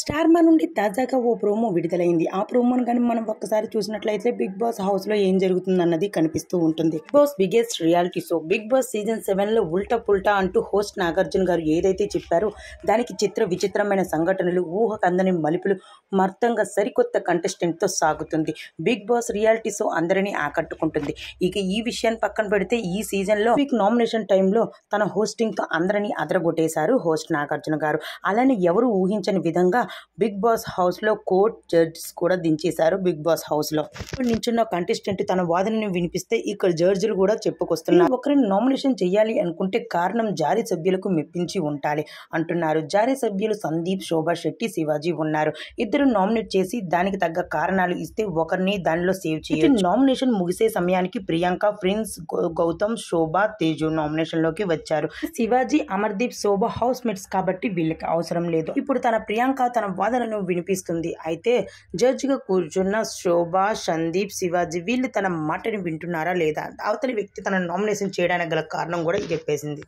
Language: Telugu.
స్టార్ మా నుండి తాజాగా ఓ ప్రోమో విడుదలైంది ఆ ప్రోమోను కానీ మనం ఒక్కసారి చూసినట్లయితే బిగ్ బాస్ హౌస్ లో ఏం జరుగుతుందన్నది కనిపిస్తూ ఉంటుంది Bigg Boss biggest reality show Bigg Boss season seven లో ఉల్టా పుల్టా అంటూ హోస్ట్ నాగార్జున గారు ఏదైతే చెప్పారో దానికి చిత్ర విచిత్రమైన సంఘటనలు ఊహ కందని మలుపులు మర్తంగా సరికొత్త కంటెస్టెంట్ తో సాగుతుంది బిగ్ బాస్ రియాలిటీ షో అందరినీ ఆకట్టుకుంటుంది ఇక ఈ విషయాన్ని పక్కన పెడితే ఈ సీజన్ లో బిగ్ నామినేషన్ టైంలో తన హోస్టింగ్ తో అందరినీ అదరగొట్టేశారు హోస్ట్ నాగార్జున గారు అలానే ఎవరు ఊహించని విధంగా బిగ్ బాస్ హౌస్లో కోర్ట్ జడ్జెస్ కూడా దించేశారు బిగ్ బాస్ హౌస్లో ఇప్పుడు నించున్న కంటెస్టెంట్ తన వాదనని వినిపిస్తే ఇక్కడ జడ్జిలు కూడా చెప్పుకొస్తున్నారు ఒకరిని నామినేషన్ చేయాలి అనుకుంటే కారణం జారీ సభ్యులకు మెప్పించి ఉండాలి అంటున్నారు జారీ సభ్యులు సందీప్ శోభా శెట్టి శివాజీ ఉన్నారు ఇద్దరు నామినేట్ చేసి దానికి తగ్గ కారణాలు ఇస్తే ఒకరిని దానిలో సేవ్ చేయాలి నామినేషన్ ముగిసే సమయానికి ప్రియాంక ప్రిన్స్ గౌతమ్ శోభ తేజు నామినేషన్ లోకి వచ్చారు శివాజీ అమర్దీప్ శోభ హౌస్ మేట్స్ కాబట్టి వీళ్ళకి అవసరం లేదు ఇప్పుడు తన ప్రియాంక తన వాదనను వినిపిస్తుంది అయితే జడ్జిగా కూర్చున్న శోభ సందీప్ శివాజీ వీళ్ళు తన మాటని వింటున్నారా లేదా అవతలి వ్యక్తి తన నామినేషన్ చేయడానికి గల కారణం కూడా చెప్పేసింది